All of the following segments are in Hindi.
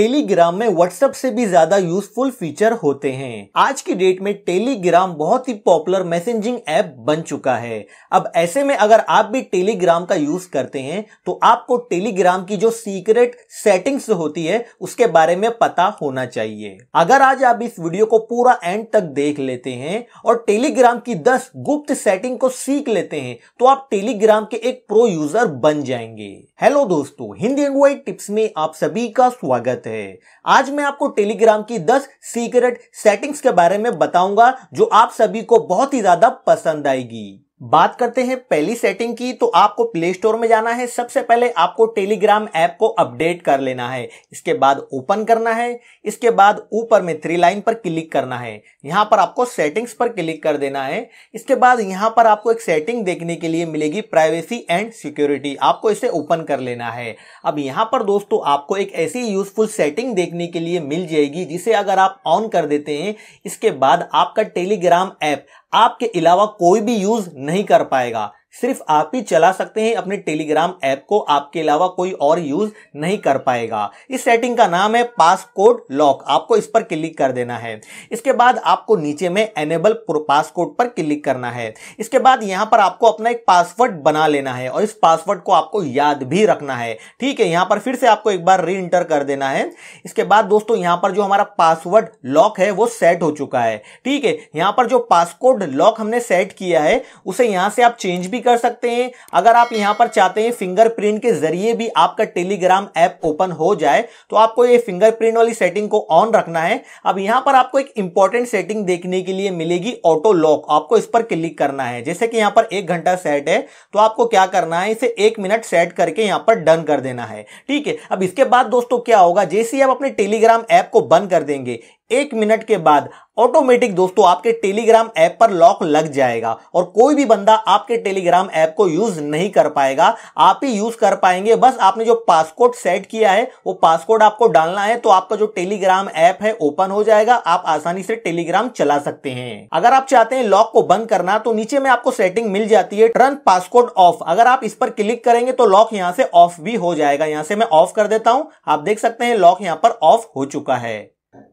टेलीग्राम में व्हाट्सएप से भी ज्यादा यूजफुल फीचर होते हैं आज की डेट में टेलीग्राम बहुत ही पॉपुलर मैसेजिंग ऐप बन चुका है अब ऐसे में अगर आप भी टेलीग्राम का यूज करते हैं तो आपको टेलीग्राम की जो सीक्रेट सेटिंग्स होती है उसके बारे में पता होना चाहिए अगर आज आप इस वीडियो को पूरा एंड तक देख लेते हैं और टेलीग्राम की दस गुप्त सेटिंग को सीख लेते हैं तो आप टेलीग्राम के एक प्रो यूजर बन जाएंगे हेलो दोस्तों हिंदी एंड वाइट टिप्स में आप सभी का स्वागत है नमस्ते आज मैं आपको टेलीग्राम की 10 सीक्रेट सेटिंग्स के बारे में बताऊंगा जो आप सभी को बहुत ही ज्यादा पसंद आएगी बात करते हैं पहली सेटिंग की तो आपको प्ले स्टोर में जाना है सबसे पहले आपको टेलीग्राम ऐप को अपडेट कर लेना है इसके बाद ओपन करना है इसके बाद ऊपर में थ्री लाइन पर क्लिक करना है यहां पर आपको सेटिंग्स पर क्लिक कर देना है इसके बाद यहां पर आपको एक सेटिंग देखने के लिए मिलेगी प्राइवेसी एंड सिक्योरिटी आपको इसे ओपन कर लेना है अब यहाँ पर दोस्तों आपको एक ऐसी यूजफुल सेटिंग देखने के लिए मिल जाएगी जिसे अगर आप ऑन कर देते हैं इसके बाद आपका टेलीग्राम ऐप आपके अलावा कोई भी यूज नहीं कर पाएगा सिर्फ आप ही चला सकते हैं अपने टेलीग्राम ऐप को आपके अलावा कोई और यूज नहीं कर पाएगा इस सेटिंग का नाम है पासकोड लॉक आपको इस पर क्लिक कर देना है इसके बाद आपको नीचे में एनेबल पासकोड पर क्लिक करना है इसके बाद यहां पर आपको अपना एक पासवर्ड बना लेना है और इस पासवर्ड को आपको याद भी रखना है ठीक है यहां पर फिर से आपको एक बार री इंटर कर देना है इसके बाद दोस्तों यहां पर जो हमारा पासवर्ड लॉक है वो सेट हो चुका है ठीक है यहां पर जो पासकोड लॉक हमने सेट किया है उसे यहां से आप चेंज भी भी कर सकते हैं अगर आप यहां पर चाहते हैं फिंगरप्रिंट के जरिए भी आपका टेलीग्राम ऐप ओपन हो जाए तो आपको ये फिंगरप्रिंट वाली सेटिंग को ऑन रखना है अब यहां पर आपको एक इंपॉर्टेंट सेटिंग देखने के लिए मिलेगी ऑटो लॉक आपको इस पर क्लिक करना है जैसे कि यहां पर एक घंटा सेट है तो आपको क्या करना है इसे एक मिनट सेट करके यहां पर डन कर देना है ठीक है अब इसके बाद दोस्तों क्या होगा जैसे ही आप अपने टेलीग्राम ऐप को बंद कर देंगे एक मिनट के बाद ऑटोमेटिक दोस्तों आपके टेलीग्राम ऐप पर लॉक लग जाएगा और कोई भी बंदा आपके टेलीग्राम ऐप को यूज नहीं कर पाएगा आप ही यूज कर पाएंगे बस आपने जो पासकोड सेट किया है वो पासकोड आपको डालना है तो आपका जो टेलीग्राम ऐप है ओपन हो जाएगा आप आसानी से टेलीग्राम चला सकते हैं अगर आप चाहते हैं लॉक को बंद करना तो नीचे में आपको सेटिंग मिल जाती है टर्न पासकोड ऑफ अगर आप इस पर क्लिक करेंगे तो लॉक यहाँ से ऑफ भी हो जाएगा यहाँ से मैं ऑफ कर देता हूँ आप देख सकते हैं लॉक यहाँ पर ऑफ हो चुका है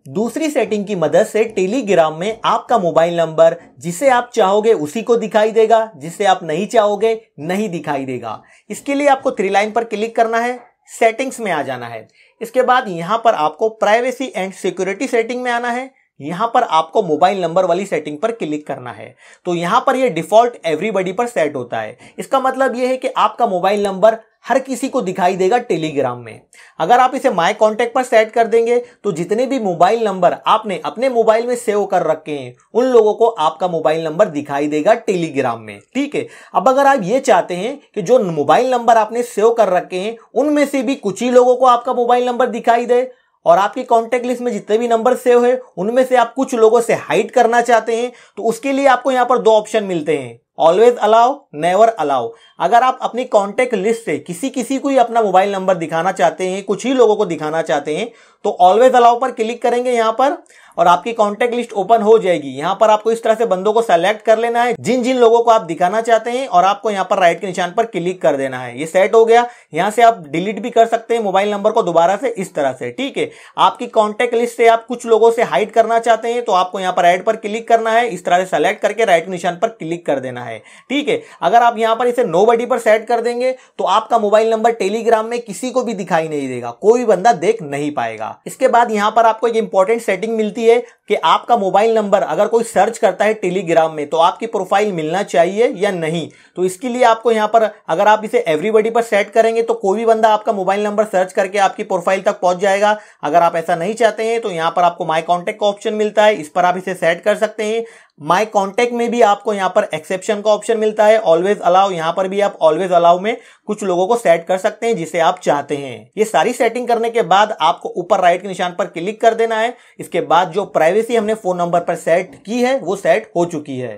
दूसरी सेटिंग की मदद से टेलीग्राम में आपका मोबाइल नंबर जिसे आप चाहोगे उसी को दिखाई देगा जिसे आप नहीं चाहोगे नहीं दिखाई देगा इसके लिए आपको थ्री लाइन पर क्लिक करना है सेटिंग्स में आ जाना है इसके बाद यहां पर आपको प्राइवेसी एंड सिक्योरिटी सेटिंग में आना है यहां पर आपको मोबाइल नंबर वाली सेटिंग पर क्लिक करना है तो यहां पर यह डिफॉल्ट एवरीबडी पर सेट होता है इसका मतलब यह है कि आपका मोबाइल नंबर हर किसी को दिखाई देगा टेलीग्राम में अगर आप इसे माय कॉन्टेक्ट पर सेट कर देंगे तो जितने भी मोबाइल नंबर आपने अपने मोबाइल में सेव कर रखे हैं उन लोगों को आपका मोबाइल नंबर दिखाई देगा टेलीग्राम में ठीक है अब अगर आप ये चाहते हैं कि जो मोबाइल नंबर आपने सेव कर रखे हैं उनमें से भी कुछ ही लोगों को आपका मोबाइल नंबर दिखाई दे और आपकी कॉन्टैक्ट लिस्ट में जितने भी नंबर सेव है उनमें से आप कुछ लोगों से हाइड करना चाहते हैं तो उसके लिए आपको यहाँ पर दो ऑप्शन मिलते हैं ऑलवेज अलाउ नेवर अलाउ अगर आप अपनी कॉन्टैक्ट लिस्ट से किसी किसी को ही अपना मोबाइल नंबर दिखाना चाहते हैं कुछ ही लोगों को दिखाना चाहते हैं तो ऑलवेज अलाउ पर क्लिक करेंगे यहाँ पर और आपकी कॉन्टेक्ट लिस्ट ओपन हो जाएगी यहाँ पर आपको इस तरह से बंदों को सेलेक्ट कर लेना है जिन जिन लोगों को आप दिखाना चाहते हैं और आपको यहाँ पर राइट के निशान पर क्लिक कर देना है ये सेट हो गया यहाँ से आप डिलीट भी कर सकते हैं मोबाइल नंबर को दोबारा से इस तरह से ठीक है आपकी कॉन्टेक्ट लिस्ट से आप कुछ लोगों से हाइड करना चाहते हैं तो आपको यहाँ पर एड पर क्लिक करना है इस तरह से सेलेक्ट करके राइट के निशान पर क्लिक कर देना है ठीक है अगर आप यहाँ पर इसे नो पर सेट कर देंगे तो आपका मोबाइल नंबर टेलीग्राम में किसी को भी दिखाई नहीं देगा कोई बंदा देख नहीं पाएगा इसके बाद यहाँ पर आपको एक इंपॉर्टेंट सेटिंग मिलती है चाहिए कि आपका मोबाइल नंबर अगर कोई सर्च करता है टेलीग्राम में तो आपकी प्रोफाइल मिलना चाहिए या नहीं तो इसके लिए आपको यहां पर अगर आप इसे एवरीबडी पर सेट करेंगे तो कोई भी बंदा आपका मोबाइल नंबर सर्च करके आपकी प्रोफाइल तक पहुंच जाएगा अगर आप ऐसा नहीं चाहते हैं तो यहां पर आपको माई कॉन्टेक्ट का ऑप्शन मिलता है इस पर आप इसे सेट कर सकते हैं माय कॉन्टेक्ट में भी आपको यहाँ पर एक्सेप्शन का ऑप्शन मिलता है ऑलवेज अलाउ यहाँ पर भी आप ऑलवेज अलाउ में कुछ लोगों को सेट कर सकते हैं जिसे आप चाहते हैं ये सारी सेटिंग करने के बाद आपको ऊपर राइट के निशान पर क्लिक कर देना है इसके बाद जो प्राइवेसी हमने फोन नंबर पर सेट की है वो सेट हो चुकी है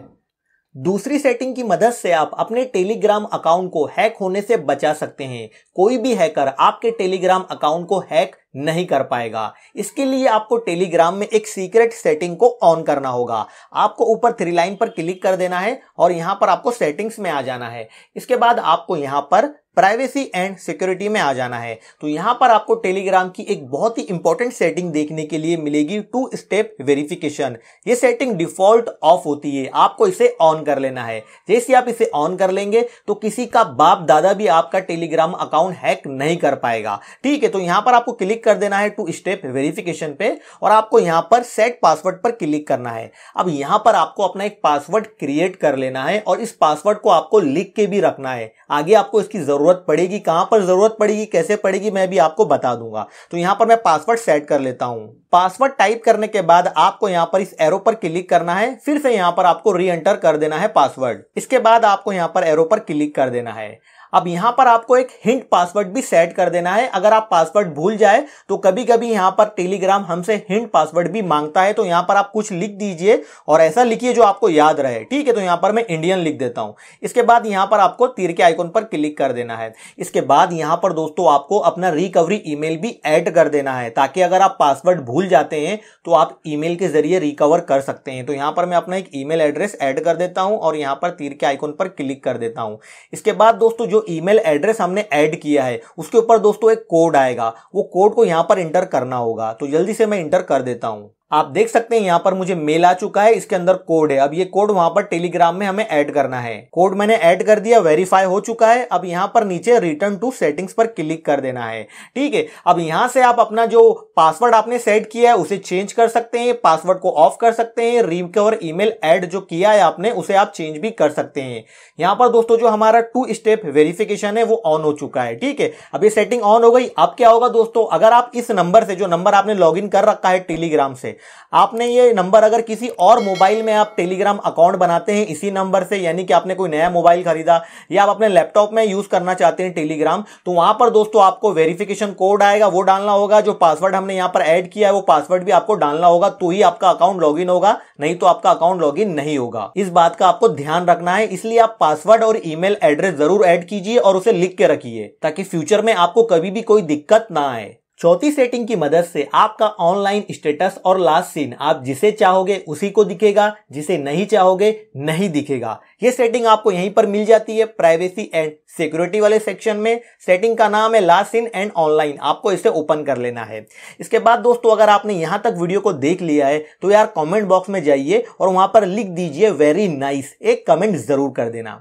दूसरी सेटिंग की मदद से आप अपने टेलीग्राम अकाउंट को हैक होने से बचा सकते हैं कोई भी हैकर आपके टेलीग्राम अकाउंट को हैक नहीं कर पाएगा इसके लिए आपको टेलीग्राम में एक सीक्रेट सेटिंग को ऑन करना होगा आपको ऊपर थ्री लाइन पर क्लिक कर देना है और यहां पर आपको सेटिंग्स में आ जाना है इसके बाद आपको यहां पर प्राइवेसी एंड सिक्योरिटी में आ जाना है तो यहां पर आपको टेलीग्राम की एक बहुत ही इंपॉर्टेंट सेटिंग देखने के लिए मिलेगी टू स्टेप वेरिफिकेशन ये सेटिंग डिफॉल्ट ऑफ होती है आपको इसे ऑन कर लेना है जैसे आप इसे ऑन कर लेंगे तो किसी का बाप दादा भी आपका टेलीग्राम अकाउंट हैक नहीं कर पाएगा ठीक है तो यहां पर आपको क्लिक कर देना है टू स्टेप वेरिफिकेशन पे और आपको यहां पर सेट पासवर्ड पर क्लिक करना है अब यहां पर आपको अपना एक पासवर्ड क्रिएट कर लेना है और इस पासवर्ड को आपको लिख के भी रखना है आगे आपको इसकी जरूरत जरूरत पड़ेगी कहां पर जरूरत पड़ेगी कैसे पड़ेगी मैं भी आपको बता दूंगा तो यहां पर मैं पासवर्ड सेट कर लेता हूं पासवर्ड टाइप करने के बाद आपको यहां पर इस एरो पर क्लिक करना है फिर से यहां पर आपको री एंटर कर देना है पासवर्ड इसके बाद आपको यहां पर एरो पर क्लिक कर देना है अब यहां पर आपको एक हिंट पासवर्ड भी सेट कर देना है अगर आप पासवर्ड भूल जाए तो कभी कभी यहां पर टेलीग्राम हमसे हिंट पासवर्ड भी मांगता है तो यहां पर आप कुछ लिख दीजिए और ऐसा लिखिए जो आपको याद रहे ठीक है तो यहां पर मैं इंडियन लिख देता हूं इसके बाद यहां पर आपको तीर के आइकोन पर क्लिक कर देना है इसके बाद यहां पर दोस्तों आपको अपना रिकवरी ई भी एड कर देना है ताकि अगर आप पासवर्ड भूल जाते हैं तो आप ई के जरिए रिकवर कर सकते हैं तो यहां पर मैं अपना एक ई एड्रेस एड कर देता हूं और यहां पर तीर के आइकोन पर क्लिक कर देता हूं इसके बाद दोस्तों जो ईमेल एड्रेस हमने ऐड किया है उसके ऊपर दोस्तों एक कोड आएगा वो कोड को यहाँ पर इंटर करना होगा तो जल्दी से मैं इंटर कर देता हूँ आप देख सकते हैं यहाँ पर मुझे मेल आ चुका है इसके अंदर कोड है अब ये कोड वहां पर टेलीग्राम में हमें ऐड करना है कोड मैंने ऐड कर दिया वेरीफाई हो चुका है अब यहाँ पर नीचे रिटर्न टू सेटिंग्स पर क्लिक कर देना है ठीक है अब यहाँ से आप अपना जो पासवर्ड आपने सेट किया है उसे चेंज कर सकते हैं पासवर्ड को ऑफ कर सकते हैं रिकवर ईमेल एड जो किया है आपने उसे आप चेंज भी कर सकते हैं यहाँ पर दोस्तों जो हमारा टू स्टेप वेरिफिकेशन है वो ऑन हो चुका है ठीक है अब ये सेटिंग ऑन हो गई अब क्या होगा दोस्तों अगर आप इस नंबर से जो नंबर आपने लॉग कर रखा है टेलीग्राम से आपने ये नंबर अगर किसी और मोबाइल में आप टेलीग्राम अकाउंट बनाते हैं इसी नंबर से यानी कि आपने कोई नया मोबाइल खरीदा या आप अपने लैपटॉप में यूज करना चाहते हैं टेलीग्राम तो वहां पर दोस्तों आपको वेरिफिकेशन कोड आएगा वो डालना होगा जो पासवर्ड हमने यहां पर ऐड किया है वो पासवर्ड भी आपको डालना होगा तो ही आपका अकाउंट लॉग होगा नहीं तो आपका अकाउंट लॉग नहीं होगा इस बात का आपको ध्यान रखना है इसलिए आप पासवर्ड और ईमेल एड्रेस जरूर एड कीजिए और उसे लिख के रखिए ताकि फ्यूचर में आपको कभी भी कोई दिक्कत ना आए चौथी सेटिंग की मदद से आपका ऑनलाइन स्टेटस और लास्ट सीन आप जिसे चाहोगे उसी को दिखेगा जिसे नहीं चाहोगे नहीं दिखेगा ये सेटिंग आपको यहीं पर मिल जाती है प्राइवेसी एंड सिक्योरिटी वाले सेक्शन में सेटिंग का नाम है लास्ट इन एंड ऑनलाइन आपको इसे ओपन कर लेना है इसके बाद दोस्तों अगर आपने यहां तक वीडियो को देख लिया है तो यार कमेंट बॉक्स में जाइए और वहां पर लिख दीजिए वेरी नाइस एक कमेंट जरूर कर देना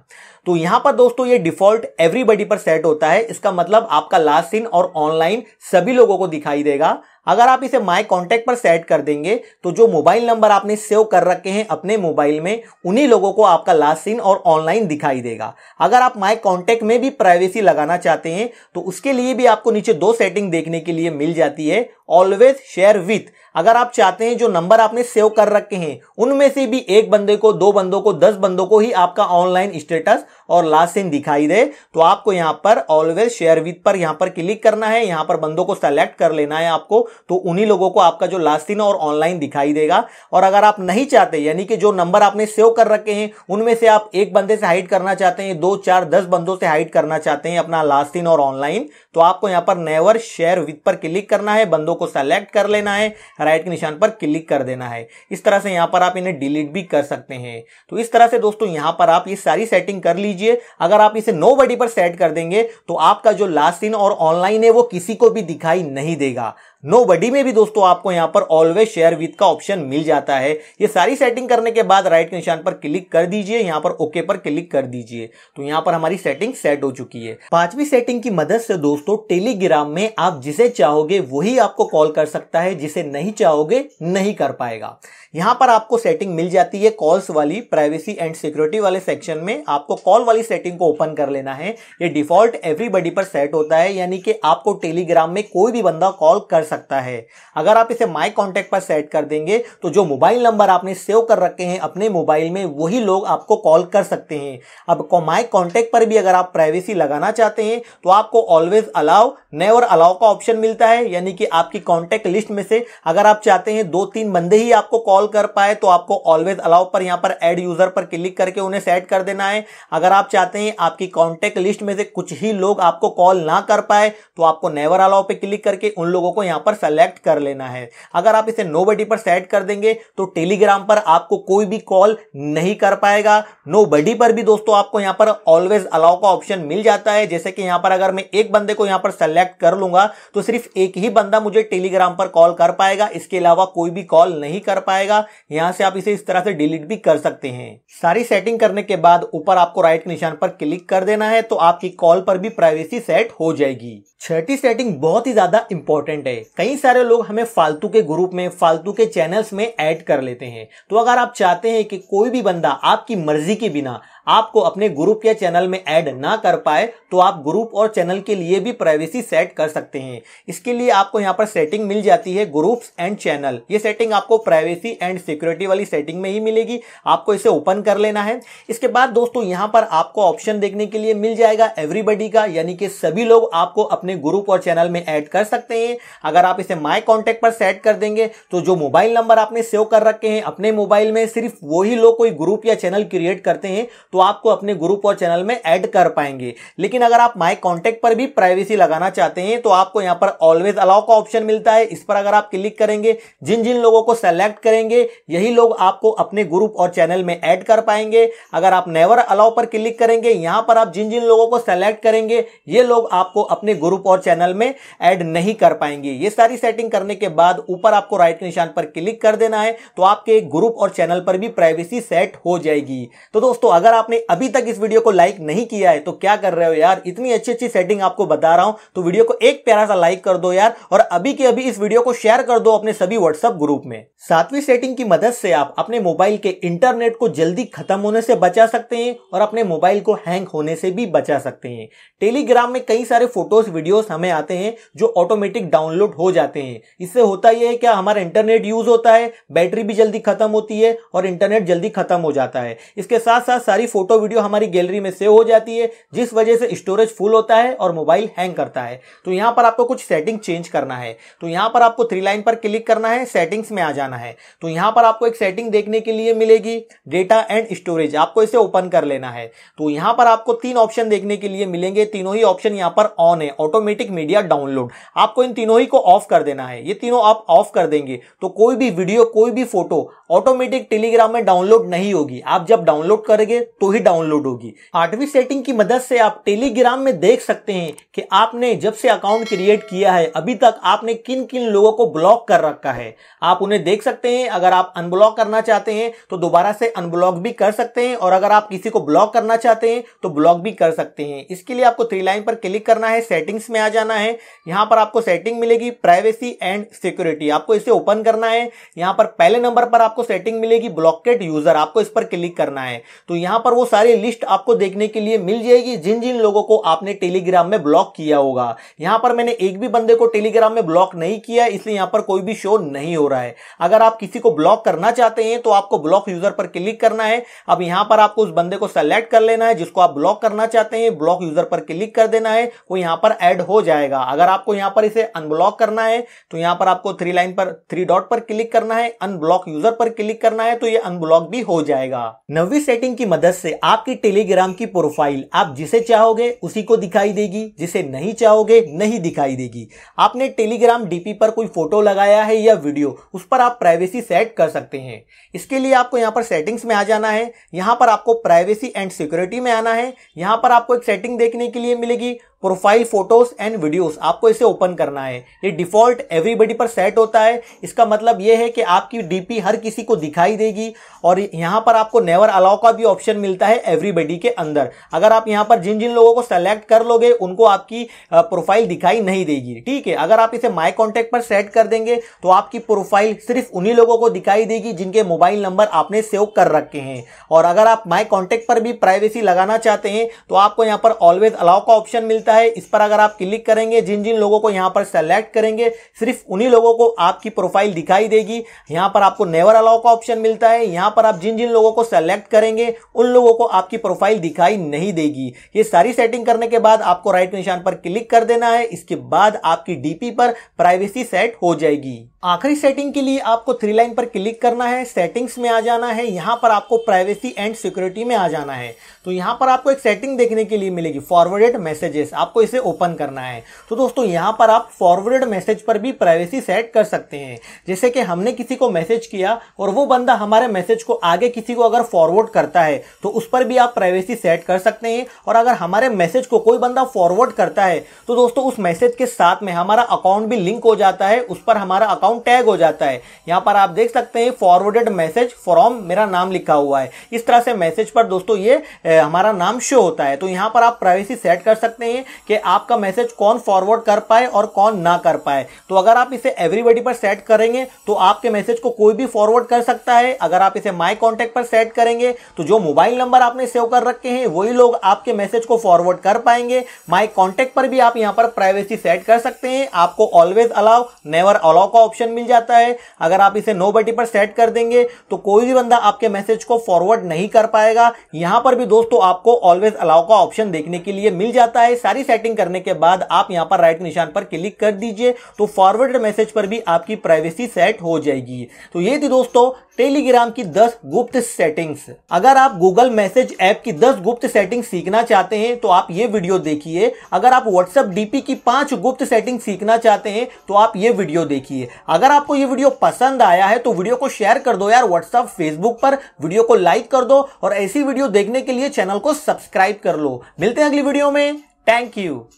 तो यहां पर दोस्तों ये डिफॉल्ट एवरीबडी पर सेट होता है इसका मतलब आपका लास्ट इन और ऑनलाइन सभी लोगों को दिखाई देगा अगर आप इसे माई कॉन्टैक्ट पर सेट कर देंगे तो जो मोबाइल नंबर आपने सेव कर रखे हैं अपने मोबाइल में उन्हीं लोगों को आपका लास्ट सीन और ऑनलाइन दिखाई देगा अगर आप माई कॉन्टैक्ट में भी प्राइवेसी लगाना चाहते हैं तो उसके लिए भी आपको नीचे दो सेटिंग देखने के लिए मिल जाती है ऑलवेज शेयर विथ अगर आप चाहते हैं जो नंबर आपने सेव कर रखे हैं उनमें से भी एक बंदे को दो बंदों को दस बंदों को ही आपका ऑनलाइन स्टेटस और लास्ट सीन दिखाई दे तो आपको यहां पर ऑलवेज शेयर विथ पर यहां पर क्लिक करना है यहां पर बंदों को सेलेक्ट कर लेना है आपको तो उन्हीं लोगों को आपका जो लास्ट सीन और ऑनलाइन दिखाई देगा और अगर आप नहीं चाहते यानी कि जो नंबर आपने सेव कर रखे हैं उनमें से आप एक बंदे से हाइड करना चाहते हैं दो चार दस बंदों से हाइड करना चाहते हैं अपना लास्ट सीन और ऑनलाइन तो आपको यहां पर नेवर शेयर विथ पर क्लिक करना है बंदों को सेलेक्ट कर लेना है राइट के निशान पर क्लिक कर देना है इस तरह से यहाँ पर आप इन्हें डिलीट भी कर सकते हैं तो इस तरह से दोस्तों यहाँ पर आप ये सारी सेटिंग कर लीजिए अगर आप इसे नो बडी पर सेट कर देंगे तो आपका जो लास्ट सीन और ऑनलाइन है वो किसी को भी दिखाई नहीं देगा नो बडी में भी दोस्तों आपको यहां पर ऑलवेज शेयर विथ का ऑप्शन मिल जाता है ये सारी सेटिंग करने के बाद राइट के निशान पर क्लिक कर दीजिए यहां पर ओके पर क्लिक कर दीजिए तो यहां पर हमारी सेटिंग सेट हो चुकी है पांचवी सेटिंग की मदद से दोस्तों टेलीग्राम में आप जिसे चाहोगे वही आपको कॉल कर सकता है जिसे नहीं चाहोगे नहीं कर पाएगा यहां पर आपको सेटिंग मिल जाती है कॉल्स वाली प्राइवेसी एंड सिक्योरिटी वाले सेक्शन में आपको कॉल वाली सेटिंग को ओपन कर लेना है ये डिफॉल्ट एवरीबडी पर सेट होता है यानी कि आपको टेलीग्राम में कोई भी बंदा कॉल कर सकता है अगर आप इसे माई कॉन्टेक्ट पर सेट कर देंगे तो जो मोबाइल नंबर आपने सेव कर रखे हैं अपने मोबाइल में वही लोग आपको कॉल कर सकते हैं अब माई कॉन्टेक्ट पर भी अगर आप प्राइवेसी लगाना चाहते हैं तो आपको ऑलवेज अलाउ नेवर अलाउ का ऑप्शन मिलता है यानी कि आपकी कॉन्टेक्ट लिस्ट में से अगर आप चाहते हैं दो तीन बंदे ही आपको कॉल कर पाए तो आपको ऑलवेज अलाउ पर यहां पर एड यूजर पर क्लिक करके उन्हें सेट कर देना है अगर आप चाहते हैं आपकी कॉन्टेक्ट लिस्ट में से कुछ ही लोग आपको कॉल ना कर पाए तो आपको नेवर अलाउ पे क्लिक करके उन लोगों को यहां यहां पर सेलेक्ट कर लेना है अगर आप इसे नो बडी पर सेट कर देंगे तो टेलीग्राम पर आपको कोई भी कॉल नहीं कर पाएगा नो बडी पर भी दोस्तों आपको यहां पर ऑलवेज अलाउ का ऑप्शन मिल जाता है जैसे कि यहां पर अगर मैं एक बंदे को यहां पर सेलेक्ट कर लूंगा तो सिर्फ एक ही बंदा मुझे टेलीग्राम पर कॉल कर पाएगा इसके अलावा कोई भी कॉल नहीं कर पाएगा यहां से आप इसे इस तरह से डिलीट भी कर सकते हैं सारी सेटिंग करने के बाद ऊपर आपको राइट के निशान पर क्लिक कर देना है तो आपकी कॉल पर भी प्राइवेसी सेट हो जाएगी छठी सेटिंग बहुत ही ज्यादा इंपॉर्टेंट है कई सारे लोग हमें फालतू के ग्रुप में फालतू के चैनल्स में ऐड कर लेते हैं तो अगर आप चाहते हैं कि कोई भी बंदा आपकी मर्जी के बिना आपको अपने ग्रुप या चैनल में ऐड ना कर पाए तो आप ग्रुप और चैनल के लिए भी प्राइवेसी सेट कर सकते हैं इसके लिए आपको यहाँ पर सेटिंग मिल जाती है ग्रुप्स एंड चैनल ये सेटिंग आपको प्राइवेसी एंड सिक्योरिटी वाली सेटिंग में ही मिलेगी आपको इसे ओपन कर लेना है इसके बाद दोस्तों यहाँ पर आपको ऑप्शन देखने के लिए मिल जाएगा एवरीबडी का यानी कि सभी लोग आपको अपने ग्रुप और चैनल में ऐड कर सकते हैं अगर आप इसे माई कॉन्टेक्ट पर सेट कर देंगे तो जो मोबाइल नंबर आपने सेव कर रखे हैं अपने मोबाइल में सिर्फ वही लोग कोई ग्रुप या चैनल क्रिएट करते हैं तो तो आपको अपने ग्रुप और चैनल में ऐड कर पाएंगे लेकिन अगर आप माई कॉन्टेक्ट पर भी प्राइवेसी लगाना चाहते हैं तो आपको यहाँ पर ऑलवेज अलाउ का ऑप्शन मिलता है इस पर अगर आप क्लिक करेंगे जिन जिन लोगों को सेलेक्ट करेंगे यही लोग आपको अपने ग्रुप और चैनल में ऐड कर पाएंगे अगर आप नेवर अलाउ पर क्लिक करेंगे यहां पर आप जिन जिन लोगों को सेलेक्ट करेंगे ये लोग आपको अपने ग्रुप और चैनल में ऐड नहीं कर पाएंगे ये सारी सेटिंग करने के बाद ऊपर आपको राइट निशान पर क्लिक कर देना है तो आपके ग्रुप और चैनल पर भी प्राइवेसी सेट हो जाएगी तो दोस्तों अगर आप आपने अभी तक इस वीडियो को लाइक नहीं किया है तो क्या कर रहे हो यार इतनी अच्छी अच्छी सेटिंग आपको बता रहा हूं तो वीडियो को एक प्यारा सा लाइक कर दो यार और अभी के अभी इस वीडियो को शेयर कर दो अपने सभी व्हाट्सएप ग्रुप में सातवीं सेटिंग की मदद से आप अपने मोबाइल के इंटरनेट को जल्दी खत्म होने से बचा सकते हैं और अपने मोबाइल को हैंग होने से भी बचा सकते हैं टेलीग्राम में कई सारे फोटोज वीडियोस हमें आते हैं जो ऑटोमेटिक डाउनलोड हो जाते हैं इससे होता यह है क्या हमारा इंटरनेट यूज होता है बैटरी भी जल्दी खत्म होती है और इंटरनेट जल्दी खत्म हो जाता है इसके साथ साथ सारी फोटो वीडियो हमारी गैलरी में सेव हो जाती है जिस वजह से स्टोरेज फुल होता है और मोबाइल हैंग करता है तो यहां पर आपको कुछ सेटिंग चेंज करना है तो यहां पर आपको थ्री लाइन पर क्लिक करना है सेटिंग्स में आ जाना है तो यहां पर आपको एक सेटिंग देखने के लिए मिलेगी डेटा एंड स्टोरेज आपको इसे ओपन कर लेना है तो यहां पर आपको तीन ऑप्शन देखने के लिए मिलेंगे तीनों ही ऑप्शन यहां पर ऑन है ऑटोमेटिक मीडिया डाउनलोड आपको इन तीनों ही को ऑफ कर देना है ये तीनों आप ऑफ कर देंगे तो कोई भी वीडियो कोई भी फोटो ऑटोमेटिक टेलीग्राम में डाउनलोड नहीं होगी आप जब डाउनलोड करेंगे तो ही डाउनलोड होगी आठवीं सेटिंग की मदद से आप टेलीग्राम में देख सकते हैं कि आपने जब से अकाउंट क्रिएट किया है अभी तक आपने किन किन लोगों को ब्लॉक कर रखा है आप उन्हें देख सकते हैं अगर आप अनब्लॉक करना चाहते हैं तो दोबारा से अनब्लॉक भी कर सकते हैं और अगर आप किसी को ब्लॉक करना चाहते हैं तो ब्लॉक भी कर सकते हैं इसके लिए आपको थ्री लाइन पर क्लिक करना है सेटिंग्स में आ जाना है यहां पर आपको सेटिंग मिलेगी प्राइवेसी एंड सिक्योरिटी आपको इसे ओपन करना है यहां पर पहले नंबर पर आपको सेटिंग मिलेगी ब्लॉकेट यूजर आपको इस पर क्लिक करना है तो यहां पर पर वो सारी लिस्ट आपको देखने के लिए मिल जाएगी जिन जिन लोगों को आपने टेलीग्राम में ब्लॉक किया होगा यहां पर मैंने एक भी बंदे को टेलीग्राम में ब्लॉक नहीं किया है इसलिए यहां पर कोई भी शो नहीं हो रहा है अगर आप किसी को ब्लॉक करना चाहते हैं तो आपको ब्लॉक यूजर पर क्लिक करना है अब यहां पर आपको उस बंदे को सेलेक्ट कर लेना है जिसको आप ब्लॉक करना चाहते हैं ब्लॉक यूजर पर क्लिक कर देना है वो यहां पर एड हो जाएगा अगर आपको यहां पर इसे अनब्लॉक करना है तो यहां पर आपको थ्री लाइन पर थ्री डॉट पर क्लिक करना है अनब्लॉक यूजर पर क्लिक करना है तो ये अनब्लॉक भी हो जाएगा नवी सेटिंग की मदद से आपकी टेलीग्राम की प्रोफाइल आप जिसे चाहोगे उसी को दिखाई देगी जिसे नहीं चाहोगे नहीं दिखाई देगी आपने टेलीग्राम डीपी पर कोई फोटो लगाया है या वीडियो उस पर आप प्राइवेसी सेट कर सकते हैं इसके लिए आपको यहाँ पर सेटिंग्स में आ जाना है यहाँ पर आपको प्राइवेसी एंड सिक्योरिटी में आना है यहाँ पर आपको एक सेटिंग देखने के लिए मिलेगी प्रोफाइल फोटोज एंड वीडियोस आपको इसे ओपन करना है ये डिफॉल्ट एवरीबडी पर सेट होता है इसका मतलब ये है कि आपकी डीपी हर किसी को दिखाई देगी और यहाँ पर आपको नेवर अलाउ का भी ऑप्शन मिलता है एवरीबडी के अंदर अगर आप यहाँ पर जिन जिन लोगों को सेलेक्ट कर लोगे उनको आपकी प्रोफाइल दिखाई नहीं देगी ठीक है अगर आप इसे माई कॉन्टेक्ट पर सेट कर देंगे तो आपकी प्रोफाइल सिर्फ उन्हीं लोगों को दिखाई देगी जिनके मोबाइल नंबर आपने सेव कर रखे हैं और अगर आप माई कॉन्टेक्ट पर भी प्राइवेसी लगाना चाहते हैं तो आपको यहाँ पर ऑलवेज अलाउ का ऑप्शन मिलता मिलता है इस पर अगर आप क्लिक करेंगे जिन जिन लोगों को यहाँ पर सेलेक्ट करेंगे सिर्फ उन्हीं लोगों को आपकी प्रोफाइल दिखाई देगी यहाँ पर आपको नेवर अलाउ का ऑप्शन मिलता है यहाँ पर आप जिन जिन लोगों को सेलेक्ट करेंगे उन लोगों को आपकी प्रोफाइल दिखाई नहीं देगी ये सारी सेटिंग करने के बाद आपको राइट निशान पर क्लिक कर देना है इसके बाद आपकी डीपी पर प्राइवेसी सेट हो जाएगी आखिरी सेटिंग के लिए आपको थ्री लाइन पर क्लिक करना है सेटिंग्स में आ जाना है यहाँ पर आपको प्राइवेसी एंड सिक्योरिटी में आ जाना है तो यहाँ पर आपको एक सेटिंग देखने के लिए मिलेगी फॉरवर्डेड मैसेजेस आपको इसे ओपन करना है तो दोस्तों यहाँ पर आप फॉरवर्ड मैसेज पर भी प्राइवेसी सेट कर सकते हैं जैसे कि हमने किसी को मैसेज किया और वो बंदा हमारे मैसेज को आगे किसी को अगर फॉरवर्ड करता है तो उस पर भी आप प्राइवेसी सेट कर सकते हैं और अगर हमारे मैसेज को कोई बंदा फॉरवर्ड करता है तो दोस्तों उस मैसेज के साथ में हमारा अकाउंट भी लिंक हो जाता है उस पर हमारा अकाउंट टैग हो जाता है यहाँ पर आप देख सकते हैं फॉरवर्डेड मैसेज फ्रॉम मेरा नाम लिखा हुआ है इस तरह से मैसेज पर दोस्तों ये हमारा नाम शो होता है तो यहाँ पर आप प्राइवेसी सेट कर सकते हैं कि आपका मैसेज कौन फॉरवर्ड कर पाए और कौन ना कर पाए तो अगर आप इसे एवरीबडी पर सेट करेंगे तो आपके मैसेज को कोई भी फॉरवर्ड कर सकता है अगर आप इसे माई कॉन्टेक्ट पर सेट करेंगे तो जो मोबाइल नंबर आपने सेव कर रखे हैं वही लोग आपके मैसेज को फॉरवर्ड कर पाएंगे माई कॉन्टेक्ट पर भी आप यहाँ पर प्राइवेसी सेट कर सकते हैं आपको ऑलवेज अलाउ नेवर अलाउ का ऑप्शन मिल जाता है अगर आप इसे नो पर सेट कर देंगे तो कोई भी बंदा आपके मैसेज को फॉरवर्ड नहीं कर पाएगा यहां पर भी दोस्तों आपको ऑलवेज अलाउ का ऑप्शन देखने के लिए मिल जाता है सारी सारी सेटिंग करने के बाद आप यहां पर राइट निशान पर क्लिक कर दीजिए तो फॉरवर्ड मैसेज पर भी आपकी प्राइवेसी सेट हो जाएगी तो ये थी दोस्तों टेलीग्राम की 10 गुप्त सेटिंग्स अगर आप गूगल मैसेज ऐप की 10 गुप्त सेटिंग सीखना चाहते हैं तो आप ये वीडियो देखिए अगर आप व्हाट्सएप डीपी की पांच गुप्त सेटिंग सीखना चाहते हैं तो आप ये वीडियो देखिए अगर आपको ये वीडियो पसंद आया है तो वीडियो को शेयर कर दो यार व्हाट्सएप फेसबुक पर वीडियो को लाइक कर दो और ऐसी वीडियो देखने के लिए चैनल को सब्सक्राइब कर लो मिलते हैं अगली वीडियो में Thank you.